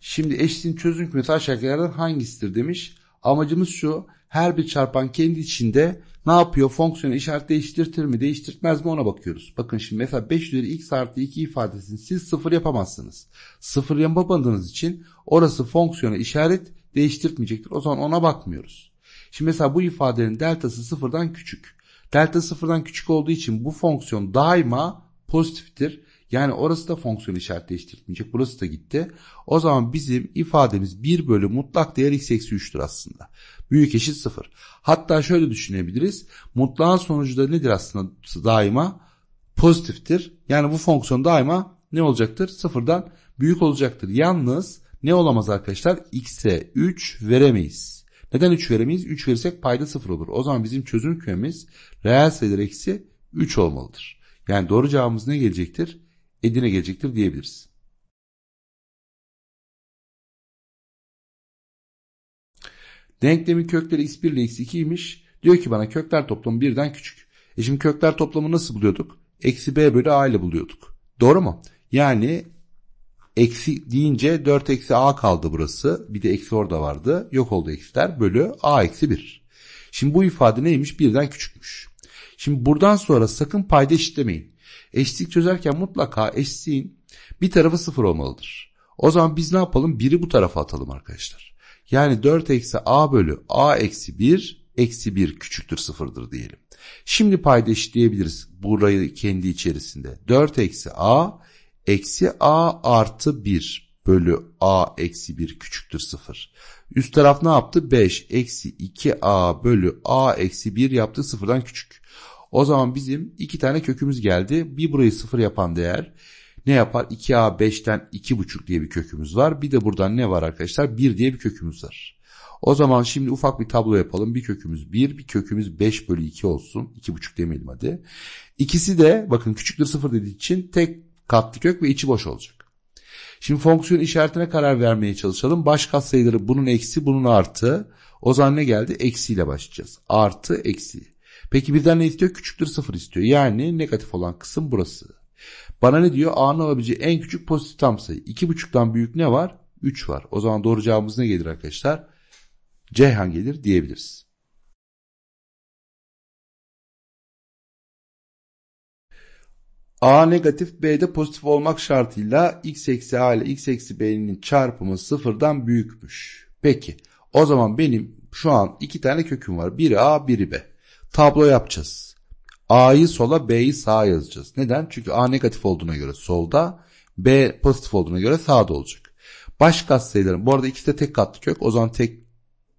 Şimdi eşitin çözüm hükmeti aşağıdakilerden hangisidir demiş. Amacımız şu her bir çarpan kendi içinde ne yapıyor fonksiyonu işaret değiştirtir mi değiştirtmez mi ona bakıyoruz. Bakın şimdi mesela 5 üzeri x artı 2 ifadesini siz sıfır yapamazsınız. Sıfır yapamadığınız için orası fonksiyonu işaret değiştirtmeyecektir. O zaman ona bakmıyoruz. Şimdi mesela bu ifadenin deltası sıfırdan küçük. Delta sıfırdan küçük olduğu için bu fonksiyon daima pozitiftir. Yani orası da fonksiyon işaret değiştirmeyecek, Burası da gitti. O zaman bizim ifademiz 1 bölü mutlak değer x eksi 3'tür aslında. Büyük eşit 0. Hatta şöyle düşünebiliriz. Mutlağın sonucu da nedir aslında daima? Pozitiftir. Yani bu fonksiyon daima ne olacaktır? Sıfırdan büyük olacaktır. Yalnız ne olamaz arkadaşlar? X'e 3 veremeyiz. Neden 3 veremeyiz? 3 verirsek payda 0 olur. O zaman bizim çözüm kümemiz reel sayılar eksi 3 olmalıdır. Yani doğru cevabımız ne gelecektir? Edine gelecektir diyebiliriz. Denklemin kökleri x1 ile x2 imiş. Diyor ki bana kökler toplamı birden küçük. E şimdi kökler toplamı nasıl buluyorduk? Eksi b bölü a ile buluyorduk. Doğru mu? Yani eksi deyince 4 eksi a kaldı burası. Bir de eksi orada vardı. Yok oldu eksiler bölü a eksi 1. Şimdi bu ifade neymiş? Birden küçükmüş. Şimdi buradan sonra sakın payda eşitlemeyin. Eşitlik çözerken mutlaka eşitliğin bir tarafı sıfır olmalıdır. O zaman biz ne yapalım? Biri bu tarafa atalım arkadaşlar. Yani 4 eksi a bölü a eksi 1 eksi 1 küçüktür sıfırdır diyelim. Şimdi payda eşitleyebiliriz burayı kendi içerisinde. 4 eksi a eksi a artı 1 bölü a eksi 1 küçüktür sıfır. Üst taraf ne yaptı? 5 eksi 2a bölü a eksi 1 yaptı sıfırdan küçük. O zaman bizim iki tane kökümüz geldi. Bir burayı sıfır yapan değer ne yapar? 2A5'ten 2,5 diye bir kökümüz var. Bir de buradan ne var arkadaşlar? 1 diye bir kökümüz var. O zaman şimdi ufak bir tablo yapalım. Bir kökümüz 1, bir kökümüz 5 bölü 2 olsun. 2,5 demeyelim hadi. İkisi de bakın küçüktür 0 dediği için tek katlı kök ve içi boş olacak. Şimdi fonksiyon işaretine karar vermeye çalışalım. Baş sayıları bunun eksi bunun artı. O zaman ne geldi? Eksiyle başlayacağız. Artı eksi. Peki bizden ne istiyor? Küçüktür sıfır istiyor. Yani negatif olan kısım burası. Bana ne diyor? A'nın alabileceği en küçük pozitif tam sayı. buçuktan büyük ne var? 3 var. O zaman doğru cevabımız ne gelir arkadaşlar? Ceyhan gelir diyebiliriz. A negatif b de pozitif olmak şartıyla x eksi A ile x eksi B'nin çarpımı sıfırdan büyükmüş. Peki o zaman benim şu an iki tane köküm var. Biri A biri B tablo yapacağız. A'yı sola B'yi sağa yazacağız. Neden? Çünkü A negatif olduğuna göre solda B pozitif olduğuna göre sağda olacak. Başka sayıların, bu arada ikisi de tek katlı kök o zaman tek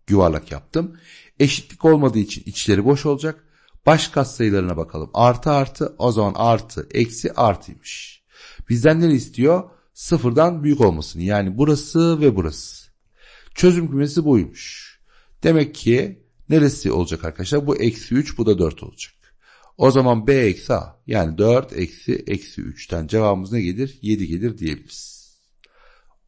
yuvarlak yaptım. Eşitlik olmadığı için içleri boş olacak. Başka sayılarına bakalım. Artı artı o zaman artı eksi artıymış. Bizden ne istiyor? Sıfırdan büyük olmasını yani burası ve burası. Çözüm kümesi buymuş. Demek ki Neresi olacak arkadaşlar? Bu eksi 3 bu da 4 olacak. O zaman B eksi A yani 4 eksi eksi 3'ten cevabımız ne gelir? 7 gelir diyebiliriz.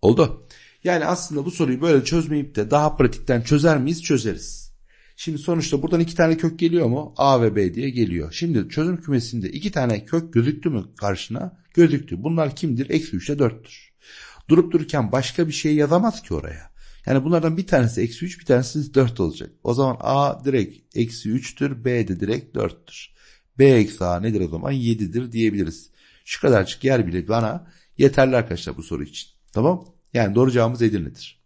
Oldu. Yani aslında bu soruyu böyle çözmeyip de daha pratikten çözer miyiz? Çözeriz. Şimdi sonuçta buradan iki tane kök geliyor mu? A ve B diye geliyor. Şimdi çözüm kümesinde iki tane kök gözüktü mü karşına? Gözüktü. Bunlar kimdir? Eksi 3 ile 4'tür. Durup dururken başka bir şey yazamaz ki oraya. Yani bunlardan bir tanesi eksi 3 bir tanesi 4 olacak. O zaman A direkt eksi 3'tür B de direkt 4'tür. B eksi A nedir o zaman 7'dir diyebiliriz. Şu kadarcık yer bile bana yeterli arkadaşlar bu soru için. Tamam Yani doğru cevabımız Edirne'dir.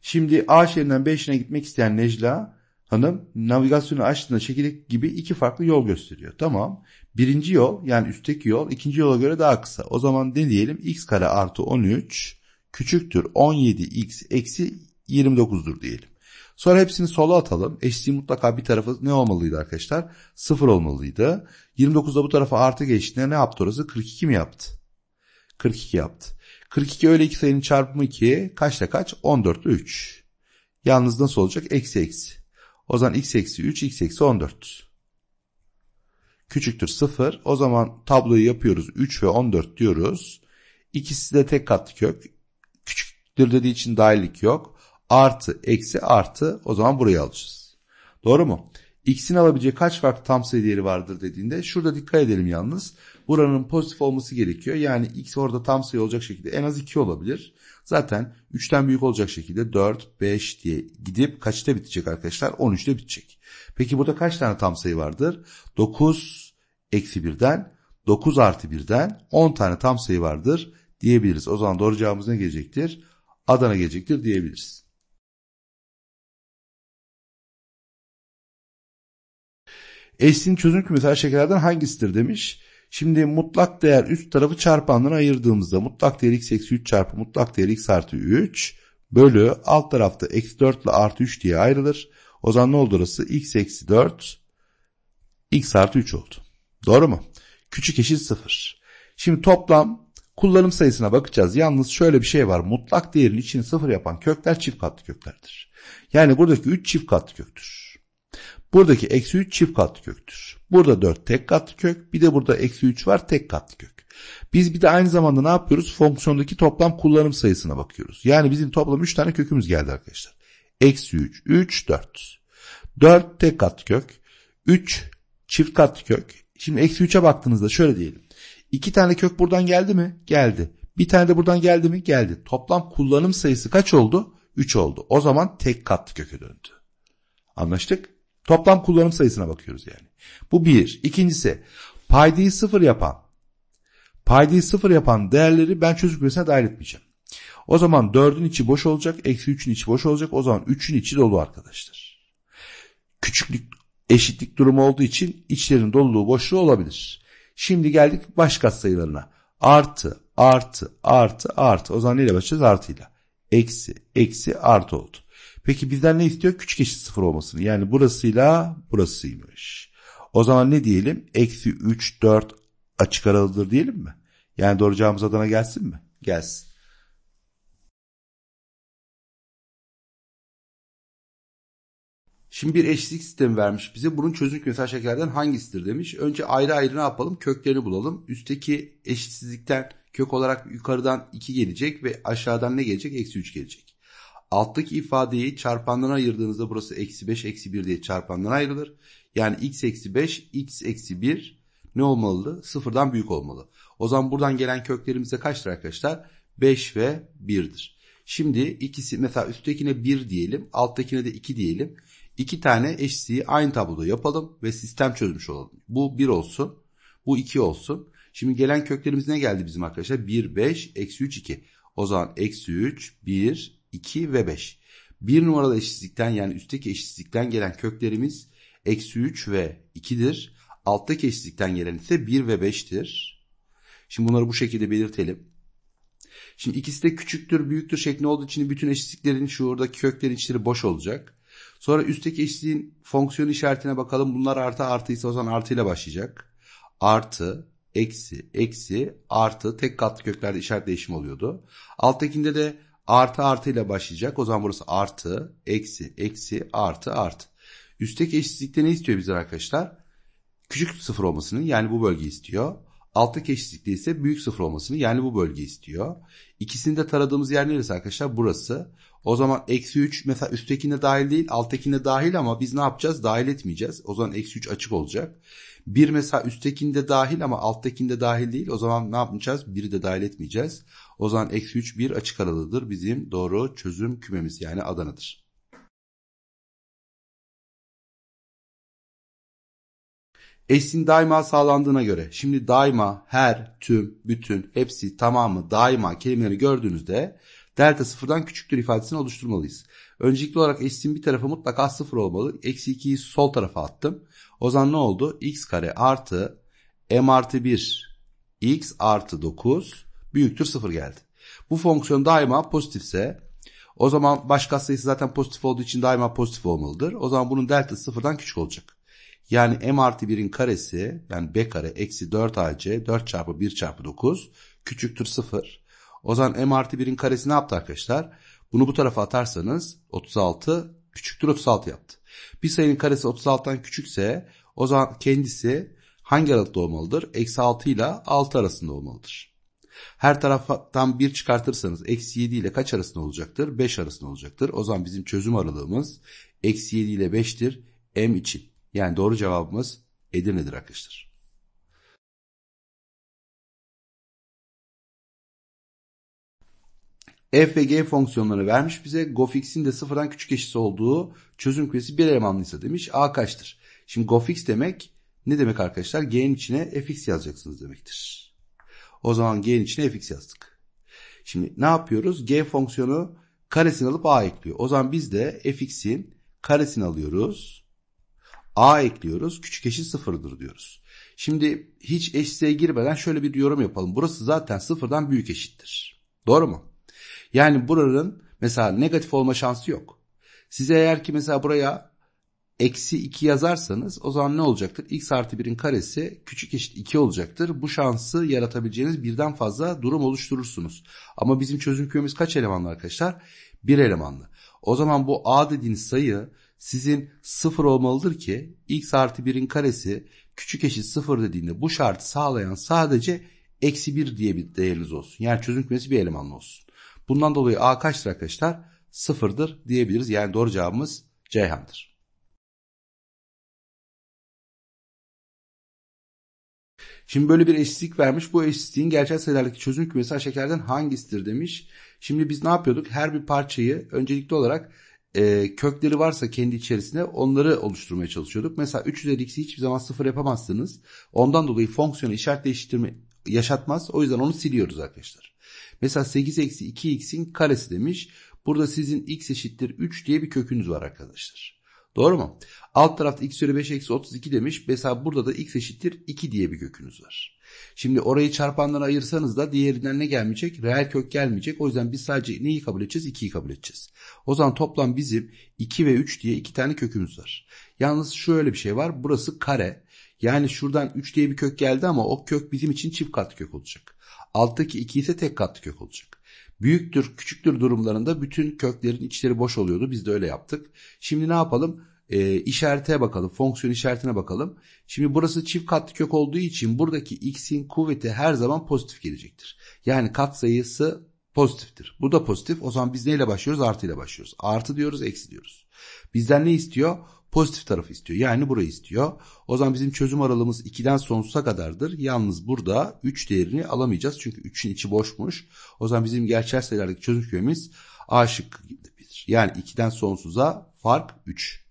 Şimdi A şehrinden B şehrine gitmek isteyen Necla Hanım navigasyonu açtığında çekirdek gibi iki farklı yol gösteriyor. Tamam. Birinci yol yani üstteki yol ikinci yola göre daha kısa. O zaman ne diyelim x kare artı 13 küçüktür 17x eksi 29'dur diyelim. Sonra hepsini sola atalım. Eşitliğin mutlaka bir tarafı ne olmalıydı arkadaşlar? 0 olmalıydı. 29'da bu tarafa artı geçtiğinde ne yaptı orası? 42 mi yaptı? 42 yaptı. 42 öyle iki sayının çarpımı 2. kaçla kaç? 14'te 3. Yalnız nasıl olacak? Eksi eksi. O zaman x eksi 3 x eksi 14. Küçüktür 0. O zaman tabloyu yapıyoruz. 3 ve 14 diyoruz. İkisi de tek katlı kök. Küçüktür dediği için dahillik yok. Artı eksi artı o zaman burayı alacağız. Doğru mu? X'in alabileceği kaç farklı tam sayı değeri vardır dediğinde şurada dikkat edelim yalnız. Buranın pozitif olması gerekiyor. Yani X orada tam sayı olacak şekilde en az 2 olabilir. Zaten 3'ten büyük olacak şekilde 4, 5 diye gidip kaçta bitecek arkadaşlar? 13'te bitecek. Peki burada kaç tane tam sayı vardır? 9 eksi 1'den 9 artı 1'den 10 tane tam sayı vardır diyebiliriz. O zaman doğru cevabımız ne gelecektir? Adana gelecektir diyebiliriz. Esin çözüm kümesi aşağıdakilerden hangisidir demiş. Şimdi mutlak değer üst tarafı çarpanlara ayırdığımızda mutlak değer x eksi 3 çarpı mutlak değer x artı 3 bölü alt tarafta eksi 4 ile artı 3 diye ayrılır. O zaman ne oldu orası? x eksi 4 x artı 3 oldu. Doğru mu? Küçük eşit 0. Şimdi toplam kullanım sayısına bakacağız. Yalnız şöyle bir şey var. Mutlak değerin içini 0 yapan kökler çift katlı köklerdir. Yani buradaki 3 çift katlı köktür. Buradaki eksi 3 çift katlı köktür. Burada 4 tek katlı kök. Bir de burada eksi 3 var tek katlı kök. Biz bir de aynı zamanda ne yapıyoruz? Fonksiyondaki toplam kullanım sayısına bakıyoruz. Yani bizim toplam 3 tane kökümüz geldi arkadaşlar. Eksi 3, 3, 4. 4 tek katlı kök. 3 çift katlı kök. Şimdi eksi 3'e baktığınızda şöyle diyelim. 2 tane kök buradan geldi mi? Geldi. Bir tane de buradan geldi mi? Geldi. Toplam kullanım sayısı kaç oldu? 3 oldu. O zaman tek katlı köke döndü. Anlaştık? Toplam kullanım sayısına bakıyoruz yani. Bu bir. İkincisi paydayı sıfır yapan paydayı sıfır yapan değerleri ben çözüm küresine dahil etmeyeceğim. O zaman 4'ün içi boş olacak. Eksi 3'ün içi boş olacak. O zaman 3'ün içi dolu arkadaşlar. Küçüklük eşitlik durumu olduğu için içlerin doluluğu boşluğu olabilir. Şimdi geldik başka sayılarına. Artı, artı, artı, artı. O zaman neyle başlayacağız? Artıyla. Eksi, eksi, artı oldu. Peki bizden ne istiyor? Küçük eşit sıfır olmasını. Yani burasıyla burasıymış. O zaman ne diyelim? Eksi 3, 4 açık aralıdır diyelim mi? Yani doğuracağımız adana gelsin mi? Gelsin. Şimdi bir eşitlik sistemi vermiş bize. Bunun çözüm kümesi aşağıdakilerden hangisidir demiş. Önce ayrı ayrı ne yapalım? Köklerini bulalım. Üstteki eşitsizlikten kök olarak yukarıdan 2 gelecek ve aşağıdan ne gelecek? Eksi 3 gelecek alttaki ifadeyi çarpanlara ayırdığınızda burası eksi 5 eksi 1 diye çarpanlara ayrılır. Yani x eksi 5 x eksi 1 ne olmalı? Sıfırdan büyük olmalı. O zaman buradan gelen köklerimize kaçtır arkadaşlar? 5 ve 1'dir. Şimdi ikisi mesela üsttekine 1 diyelim alttakine de 2 diyelim. İki tane eşsizliği aynı tabloda yapalım ve sistem çözmüş olalım. Bu 1 olsun. Bu 2 olsun. Şimdi gelen köklerimiz ne geldi bizim arkadaşlar? 1, 5, eksi 3, 2. O zaman eksi 3, 1, 2 ve 5. Bir numaralı eşitsizlikten yani üstteki eşitsizlikten gelen köklerimiz eksi 3 ve 2'dir. Alttaki eşitsizlikten gelen ise 1 ve 5'tir. Şimdi bunları bu şekilde belirtelim. Şimdi ikisi de küçüktür, büyüktür şeklinde olduğu için bütün eşitliklerin şuradaki köklerin içleri boş olacak. Sonra üstteki eşitliğin fonksiyon işaretine bakalım. Bunlar artı artıysa o zaman artıyla başlayacak. Artı, eksi, eksi, artı tek katlı köklerde işaret değişimi oluyordu. Alttakinde de Artı artı ile başlayacak. O zaman burası artı, eksi, eksi, artı, artı. Üstteki eşitlikte ne istiyor bizler arkadaşlar? Küçük sıfır olmasını yani bu bölge istiyor. Alttaki eşitlikte ise büyük sıfır olmasını yani bu bölge istiyor. İkisini de taradığımız yer neresi arkadaşlar? Burası. O zaman eksi 3 mesela üsttekine dahil değil alttakine dahil ama biz ne yapacağız? Dahil etmeyeceğiz. O zaman eksi 3 açık olacak. 1 mesela üsttekinde dahil ama alttakinde dahil değil. O zaman ne yapmayacağız? 1'i de dahil etmeyeceğiz. O zaman eksi 3 bir açık aralıdır. Bizim doğru çözüm kümemiz yani Adana'dır. Esin daima sağlandığına göre şimdi daima, her, tüm, bütün, hepsi, tamamı, daima kelimeleri gördüğünüzde delta sıfırdan küçüktür ifadesini oluşturmalıyız. Öncelikli olarak esin bir tarafı mutlaka sıfır olmalı. Eksi 2'yi sol tarafa attım. O zaman ne oldu? x kare artı m artı 1 x artı 9 büyüktür 0 geldi. Bu fonksiyon daima pozitifse o zaman baş katsayısı zaten pozitif olduğu için daima pozitif olmalıdır. O zaman bunun delta sıfırdan küçük olacak. Yani m artı 1'in karesi yani b kare eksi 4 ac 4 çarpı 1 çarpı 9 küçüktür 0. O zaman m artı 1'in karesi ne yaptı arkadaşlar? Bunu bu tarafa atarsanız 36 küçüktür 36 yaptı. Bir sayının karesi 36'dan küçükse o zaman kendisi hangi aralıkta olmalıdır? Eksi 6 ile 6 arasında olmalıdır. Her taraftan bir çıkartırsanız eksi 7 ile kaç arasında olacaktır? 5 arasında olacaktır. O zaman bizim çözüm aralığımız eksi 7 ile 5'tir M için. Yani doğru cevabımız Edirne'dir arkadaşlar. f ve g fonksiyonlarını vermiş bize. Gofix'in de sıfırdan küçük eşisi olduğu çözüm küresi bir elemanlıysa demiş. A kaçtır? Şimdi gofix demek ne demek arkadaşlar? G'nin içine fx yazacaksınız demektir. O zaman g'nin içine fx yazdık. Şimdi ne yapıyoruz? G fonksiyonu karesini alıp a ekliyor. O zaman biz de fx'in karesini alıyoruz. a ekliyoruz. Küçük eşit sıfırdır diyoruz. Şimdi hiç eşitseye girmeden şöyle bir yorum yapalım. Burası zaten sıfırdan büyük eşittir. Doğru mu? Yani buranın mesela negatif olma şansı yok. Size eğer ki mesela buraya eksi 2 yazarsanız o zaman ne olacaktır? x artı 1'in karesi küçük eşit 2 olacaktır. Bu şansı yaratabileceğiniz birden fazla durum oluşturursunuz. Ama bizim çözüm kümemiz kaç elemanlı arkadaşlar? 1 elemanlı. O zaman bu a dediğiniz sayı sizin 0 olmalıdır ki x artı 1'in karesi küçük eşit 0 dediğinde bu şartı sağlayan sadece eksi 1 diye bir değeriniz olsun. Yani çözüm kümesi bir elemanlı olsun. Bundan dolayı a kaçtır arkadaşlar? Sıfırdır diyebiliriz. Yani doğru cevabımız Ceyhan'dır. Şimdi böyle bir eşitlik vermiş. Bu eşitliğin gerçel sayılardaki çözüm kümesi aşağıdakilerden hangisidir demiş. Şimdi biz ne yapıyorduk? Her bir parçayı öncelikli olarak e, kökleri varsa kendi içerisinde onları oluşturmaya çalışıyorduk. Mesela 3 üzeri x'i hiçbir zaman sıfır yapamazsınız. Ondan dolayı fonksiyonu işaret değiştirme yaşatmaz. O yüzden onu siliyoruz arkadaşlar. Mesela 8 eksi 2x'in karesi demiş. Burada sizin x eşittir 3 diye bir kökünüz var arkadaşlar. Doğru mu? Alt tarafta x üzeri 5 eksi 32 demiş. Mesela burada da x eşittir 2 diye bir kökünüz var. Şimdi orayı çarpanlara ayırsanız da diğerinden ne gelmeyecek? Reel kök gelmeyecek. O yüzden biz sadece neyi kabul edeceğiz? 2'yi kabul edeceğiz. O zaman toplam bizim 2 ve 3 diye 2 tane kökümüz var. Yalnız şöyle bir şey var. Burası kare. Yani şuradan 3 diye bir kök geldi ama o kök bizim için çift katlı kök olacak. Alttaki 2 ise tek katlı kök olacak büyüktür küçüktür durumlarında bütün köklerin içleri boş oluyordu. Biz de öyle yaptık. Şimdi ne yapalım? E, işarete bakalım. Fonksiyon işaretine bakalım. Şimdi burası çift katlı kök olduğu için buradaki x'in kuvveti her zaman pozitif gelecektir. Yani kat sayısı pozitiftir. Bu da pozitif. O zaman biz neyle başlıyoruz? Artı ile başlıyoruz. Artı diyoruz, eksi diyoruz. Bizden ne istiyor? Pozitif tarafı istiyor. Yani burayı istiyor. O zaman bizim çözüm aralığımız 2'den sonsuza kadardır. Yalnız burada 3 değerini alamayacağız. Çünkü 3'ün içi boşmuş. O zaman bizim gerçel sayılardaki çözüm kümemiz A şıkkı gibidir. Yani 2'den sonsuza fark 3.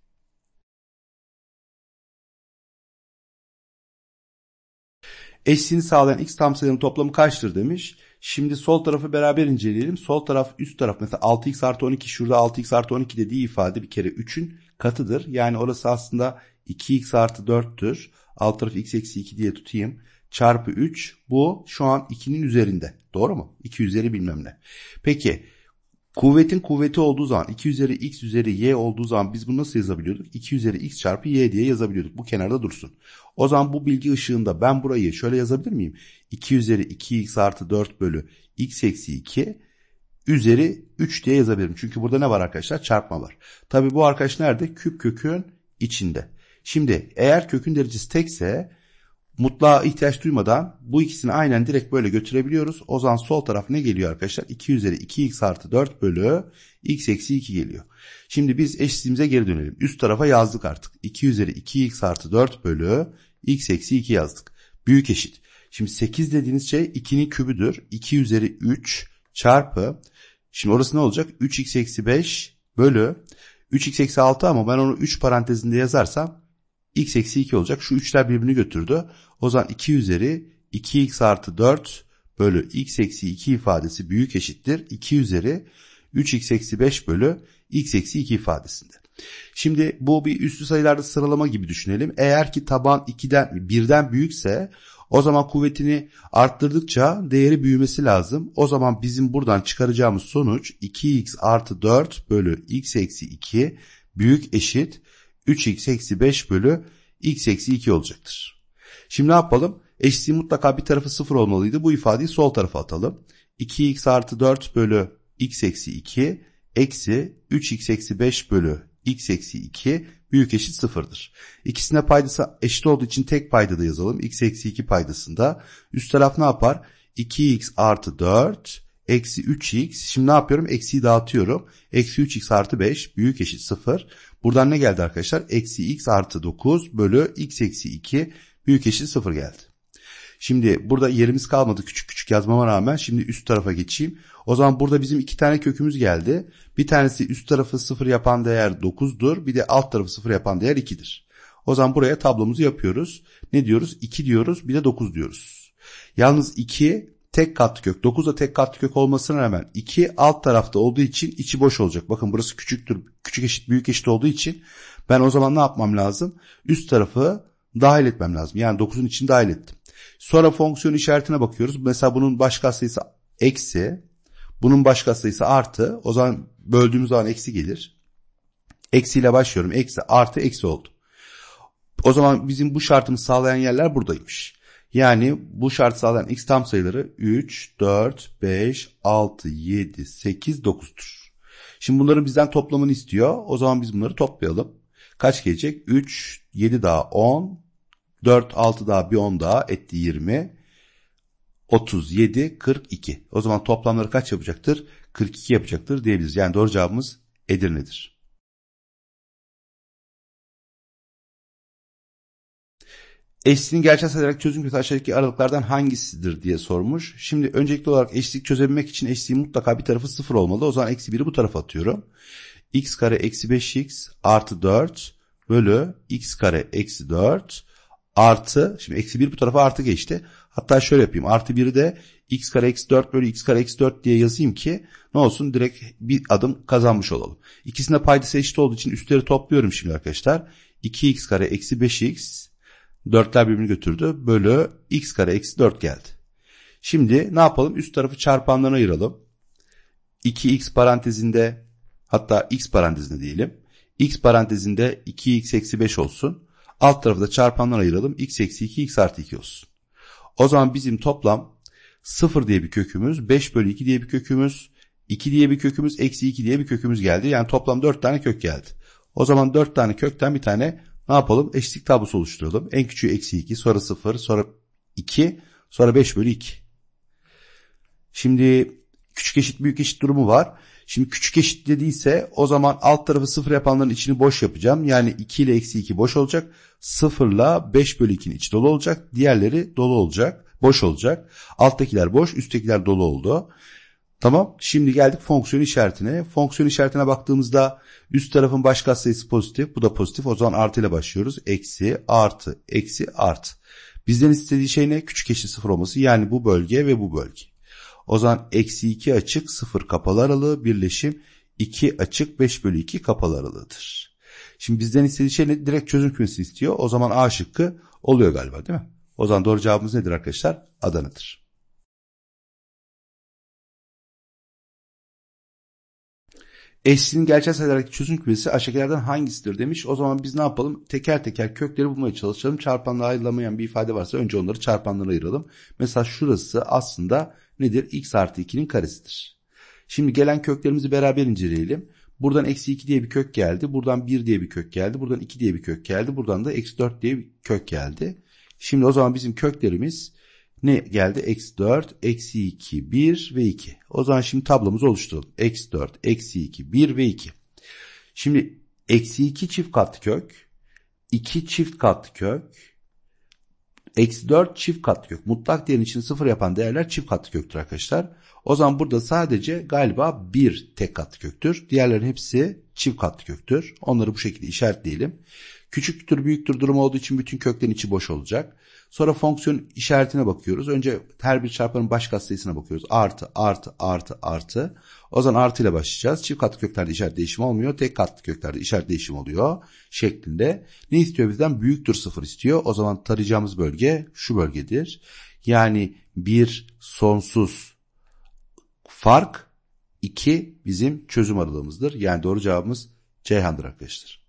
Eşsini sağlayan x tam sayının toplamı kaçtır demiş. Şimdi sol tarafı beraber inceleyelim. Sol taraf üst taraf mesela 6x artı 12 şurada 6x artı 12 dediği ifade bir kere 3'ün katıdır. Yani orası aslında 2x artı 4'tür. Alt tarafı x eksi 2 diye tutayım. Çarpı 3 bu şu an 2'nin üzerinde. Doğru mu? 2 üzeri bilmem ne. Peki kuvvetin kuvveti olduğu zaman 2 üzeri x üzeri y olduğu zaman biz bunu nasıl yazabiliyorduk? 2 üzeri x çarpı y diye yazabiliyorduk. Bu kenarda dursun. O zaman bu bilgi ışığında ben burayı şöyle yazabilir miyim? 2 üzeri 2x artı 4 bölü x eksi 2 üzeri 3 diye yazabilirim. Çünkü burada ne var arkadaşlar? Çarpma var. Tabi bu arkadaş nerede? Küp kökün içinde. Şimdi eğer kökün derecesi tekse mutlağa ihtiyaç duymadan bu ikisini aynen direkt böyle götürebiliyoruz. O zaman sol taraf ne geliyor arkadaşlar? 2 üzeri 2x artı 4 bölü x eksi 2 geliyor. Şimdi biz eşitliğimize geri dönelim. Üst tarafa yazdık artık. 2 üzeri 2x artı 4 bölü x eksi 2 yazdık. Büyük eşit. Şimdi 8 dediğiniz şey 2'nin kübüdür. 2 üzeri 3 çarpı. Şimdi orası ne olacak? 3x eksi 5 bölü. 3x eksi 6 ama ben onu 3 parantezinde yazarsam x eksi 2 olacak. Şu 3'ler birbirini götürdü. O zaman 2 üzeri 2x artı 4 bölü x eksi 2 ifadesi büyük eşittir. 2 üzeri 3x eksi 5 bölü x eksi 2 ifadesinde. Şimdi bu bir üstü sayılarda sıralama gibi düşünelim. Eğer ki taban 2'den 1'den büyükse o zaman kuvvetini arttırdıkça değeri büyümesi lazım. O zaman bizim buradan çıkaracağımız sonuç 2x artı 4 bölü x eksi 2 büyük eşit 3x eksi 5 bölü x eksi 2 olacaktır. Şimdi ne yapalım? Eşitliği mutlaka bir tarafı 0 olmalıydı. Bu ifadeyi sol tarafa atalım. 2x artı 4 bölü x eksi 2 eksi 3x eksi 5 bölü x eksi 2 büyük eşit sıfırdır. İkisine paydası eşit olduğu için tek paydalı yazalım. x eksi 2 paydasında. Üst taraf ne yapar? 2x artı 4 eksi 3x. Şimdi ne yapıyorum? Eksiyi dağıtıyorum. Eksi 3x artı 5 büyük eşit 0. Buradan ne geldi arkadaşlar? Eksi x artı 9 bölü x eksi 2 büyük eşit 0 geldi. Şimdi burada yerimiz kalmadı küçük küçük yazmama rağmen şimdi üst tarafa geçeyim. O zaman burada bizim iki tane kökümüz geldi. Bir tanesi üst tarafı sıfır yapan değer 9'dur. Bir de alt tarafı sıfır yapan değer 2'dir. O zaman buraya tablomuzu yapıyoruz. Ne diyoruz? 2 diyoruz bir de 9 diyoruz. Yalnız 2 tek katlı kök. 9 da tek katlı kök olmasına rağmen 2 alt tarafta olduğu için içi boş olacak. Bakın burası küçüktür. Küçük eşit büyük eşit olduğu için ben o zaman ne yapmam lazım? Üst tarafı dahil etmem lazım. Yani 9'un içini dahil ettim. Sonra fonksiyon işaretine bakıyoruz. Mesela bunun başka sayısı eksi. Bunun başka sayısı artı. O zaman böldüğümüz zaman eksi gelir. Eksiyle başlıyorum. Eksi artı eksi oldu. O zaman bizim bu şartımız sağlayan yerler buradaymış. Yani bu şartı sağlayan x tam sayıları 3, 4, 5, 6, 7, 8, 9'dur. Şimdi bunların bizden toplamını istiyor. O zaman biz bunları toplayalım. Kaç gelecek? 3, 7 daha 10, 4, 6 daha bir 10 daha etti 20. 37, 42. O zaman toplamları kaç yapacaktır? 42 yapacaktır diyebiliriz. Yani doğru cevabımız Edirne'dir. Eşliğin gerçel sayılarak çözüm kötü aşağıdaki aralıklardan hangisidir diye sormuş. Şimdi öncelikli olarak eşlik çözebilmek için eşliğin mutlaka bir tarafı sıfır olmalı. O zaman eksi 1'i bu tarafa atıyorum. x kare eksi 5x artı 4 bölü x kare eksi 4 artı şimdi eksi 1 bu tarafa artı geçti. Hatta şöyle yapayım artı 1'i de x kare eksi 4 bölü x kare eksi 4 diye yazayım ki ne olsun direkt bir adım kazanmış olalım. İkisinde paydası eşit olduğu için üstleri topluyorum şimdi arkadaşlar. 2x kare eksi 5x 4'ler birbirini götürdü bölü x kare eksi 4 geldi. Şimdi ne yapalım üst tarafı çarpanlarına ayıralım. 2x parantezinde hatta x parantezinde diyelim. x parantezinde 2x eksi 5 olsun. Alt tarafı da çarpanlar ayıralım. X eksi 2 X artı 2 olsun. O zaman bizim toplam 0 diye bir kökümüz, 5 bölü 2 diye bir kökümüz, 2 diye bir kökümüz, eksi 2 diye bir kökümüz geldi. Yani toplam 4 tane kök geldi. O zaman 4 tane kökten bir tane ne yapalım? Eşitlik tablosu oluşturalım. En küçüğü eksi 2, sonra 0, sonra 2, sonra 5 bölü 2. Şimdi küçük eşit büyük eşit durumu var. Şimdi küçük eşit dediyse o zaman alt tarafı sıfır yapanların içini boş yapacağım. Yani 2 ile eksi 2 boş olacak. 0 ile 5 bölü 2'nin içi dolu olacak. Diğerleri dolu olacak. Boş olacak. Alttakiler boş üsttekiler dolu oldu. Tamam şimdi geldik fonksiyon işaretine. Fonksiyon işaretine baktığımızda üst tarafın baş sayısı pozitif. Bu da pozitif. O zaman artı ile başlıyoruz. Eksi artı eksi artı. Bizden istediği şey ne? Küçük eşit sıfır olması. Yani bu bölge ve bu bölge. O zaman eksi 2 açık 0 kapalı aralığı birleşim 2 açık 5 bölü 2 kapalı aralığıdır. Şimdi bizden istediği şey ne? Direkt çözüm kümesi istiyor. O zaman A şıkkı oluyor galiba değil mi? O zaman doğru cevabımız nedir arkadaşlar? Adana'dır. Eşsinin gerçel sayılardaki çözüm kümesi aşağıdakilerden hangisidir demiş. O zaman biz ne yapalım? Teker teker kökleri bulmaya çalışalım. Çarpanla ayrılamayan bir ifade varsa önce onları çarpanlara ayıralım. Mesela şurası aslında nedir? x artı 2'nin karesidir. Şimdi gelen köklerimizi beraber inceleyelim. Buradan eksi 2 diye bir kök geldi. Buradan 1 diye bir kök geldi. Buradan 2 diye bir kök geldi. Buradan da eksi 4 diye bir kök geldi. Şimdi o zaman bizim köklerimiz ne geldi? Eksi 4, eksi 2, 1 ve 2. O zaman şimdi tablomuzu oluşturalım. Eksi 4, eksi 2, 1 ve 2. Şimdi eksi 2 çift katlı kök, 2 çift katlı kök, eksi 4 çift katlı kök. Mutlak değerin için sıfır yapan değerler çift katlı köktür arkadaşlar. O zaman burada sadece galiba 1 tek katlı köktür. Diğerlerin hepsi çift katlı köktür. Onları bu şekilde işaretleyelim. Küçüktür büyüktür durumu olduğu için bütün köklerin içi boş olacak. Sonra fonksiyon işaretine bakıyoruz. Önce her bir çarpanın baş katsayısına bakıyoruz. Artı, artı, artı, artı. O zaman artı ile başlayacağız. Çift katlı köklerde işaret değişimi olmuyor. Tek katlı köklerde işaret değişimi oluyor şeklinde. Ne istiyor bizden? Büyüktür sıfır istiyor. O zaman tarayacağımız bölge şu bölgedir. Yani bir sonsuz fark, iki bizim çözüm aralığımızdır. Yani doğru cevabımız Ceyhan'dır arkadaşlar.